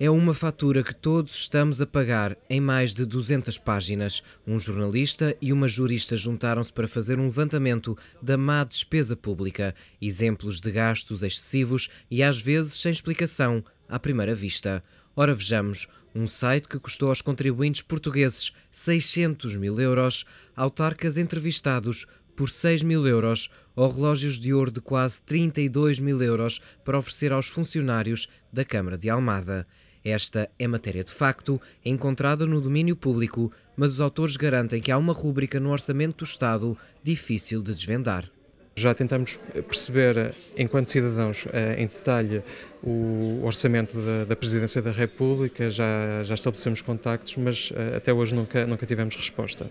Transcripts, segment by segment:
É uma fatura que todos estamos a pagar em mais de 200 páginas. Um jornalista e uma jurista juntaram-se para fazer um levantamento da má despesa pública, exemplos de gastos excessivos e às vezes sem explicação à primeira vista. Ora, vejamos, um site que custou aos contribuintes portugueses 600 mil euros, autarcas entrevistados por 6 mil euros ou relógios de ouro de quase 32 mil euros para oferecer aos funcionários da Câmara de Almada. Esta é matéria de facto, encontrada no domínio público, mas os autores garantem que há uma rúbrica no orçamento do Estado difícil de desvendar. Já tentamos perceber, eh, enquanto cidadãos, eh, em detalhe o orçamento da, Presidência da República, já, já estabelecemos contactos, mas eh, até hoje nunca, nunca tivemos resposta.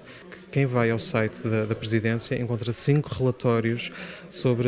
Quem vai ao site da, da Presidência encontra cinco relatórios sobre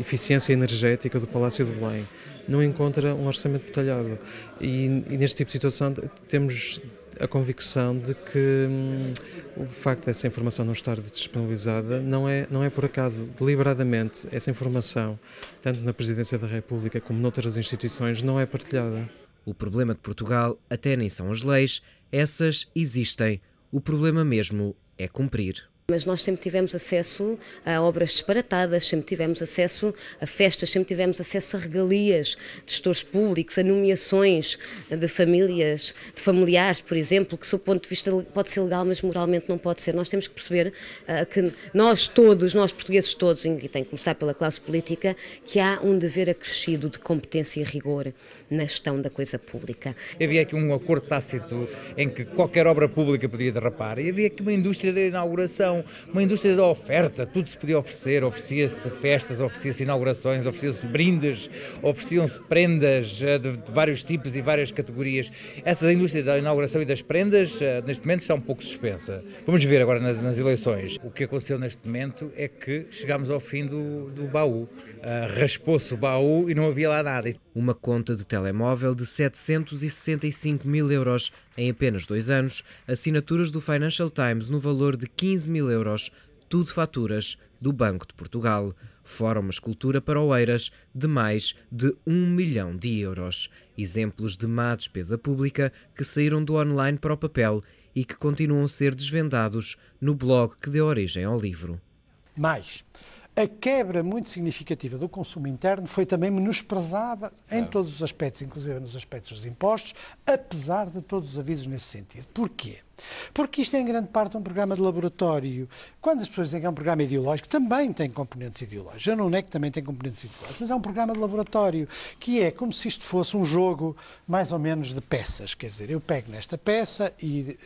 eficiência energética do Palácio do Belém não encontra um orçamento detalhado. E, e neste tipo de situação temos a convicção de que hum, o facto dessa informação não estar disponibilizada não é, não é por acaso. Deliberadamente, essa informação, tanto na Presidência da República como noutras instituições, não é partilhada. O problema de Portugal até nem são as leis, essas existem. O problema mesmo é cumprir. Mas nós sempre tivemos acesso a obras disparatadas, sempre tivemos acesso a festas, sempre tivemos acesso a regalias de gestores públicos, a nomeações de famílias, de familiares, por exemplo, que, do ponto de vista pode ser legal, mas moralmente não pode ser. Nós temos que perceber uh, que nós todos, nós portugueses todos, e tem que começar pela classe política, que há um dever acrescido de competência e rigor na gestão da coisa pública. Havia aqui um acordo tácito em que qualquer obra pública podia derrapar e havia aqui uma indústria da inauguração uma indústria da oferta, tudo se podia oferecer, oferecia-se festas, oferecia-se inaugurações, oferecia se brindes, ofereciam-se prendas eh, de, de, vários tipos e várias categorias. Essa indústria da inauguração e das prendas, eh, neste momento, está um pouco suspensa. Vamos ver agora nas, nas eleições. O que aconteceu neste momento é que chegámos ao fim do, do baú. Uh, Raspou-se o baú e não havia lá nada. Uma conta de telemóvel de 765 mil euros em apenas dois anos, assinaturas do Financial Times no valor de 15 mil euros, tudo faturas do Banco de Portugal. Fora uma escultura para Oeiras de mais de 1 milhão de euros. Exemplos de má despesa pública que saíram do online para o papel e que continuam a ser desvendados no blog que deu origem ao livro. Mais. A quebra muito significativa do consumo interno foi também menosprezada em todos os aspectos, inclusive nos aspectos dos impostos, apesar de todos os avisos nesse sentido. Porquê? Porque isto é em grande parte um programa de laboratório. Quando as pessoas dizem que é um programa ideológico, também tem componentes ideológicos. Eu não é que também tem componentes ideológicos, mas é um programa de laboratório, que é como se isto fosse um jogo mais ou menos de peças. Quer dizer, eu pego nesta peça e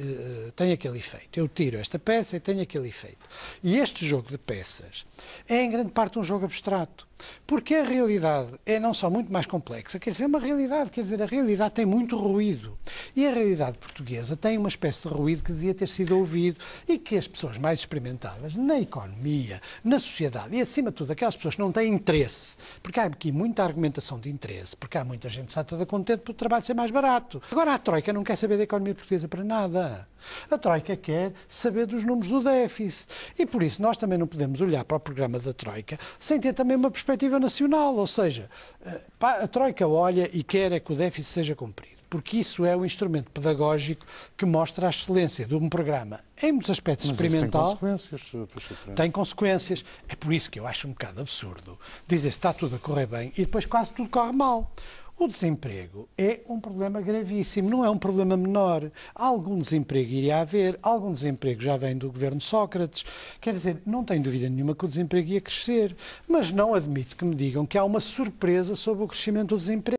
uh, aquele efeito. Eu tiro esta peça e tenho aquele efeito. E este jogo de peças é em grande parte um jogo abstrato. Porque a realidade é não só muito mais complexa, quer dizer, é uma realidade, quer dizer, a realidade tem muito ruído. E a realidade portuguesa tem uma espécie de ruído ruído que devia ter sido ouvido e que as pessoas mais experimentadas na economia, na sociedade e, acima de tudo, aquelas pessoas que não têm interesse, porque há aqui muita argumentação de interesse, porque há muita gente que está toda contente pelo trabalho ser mais barato. Agora a Troika não quer saber da economia portuguesa para nada. A Troika quer saber dos números do déficit. E por isso nós também não podemos olhar para o programa da Troika sem ter também uma perspectiva nacional. Ou seja, eh, a Troika olha e quer é que o déficit seja cumprido porque isso é o instrumento pedagógico que mostra a excelência de um programa, em muitos aspectos Mas experimental. Tem consequências, eh, tem consequências. É por isso que eu acho um bocado absurdo dizer se está tudo a correr bem e depois quase tudo corre mal. O desemprego é um problema gravíssimo, não é um problema menor. Algum desemprego iria haver, algum desemprego já vem do governo Sócrates. Quer dizer, não tenho dúvida nenhuma que o desemprego ia crescer, mas não admito que me digam que há uma surpresa sobre o crescimento do desemprego.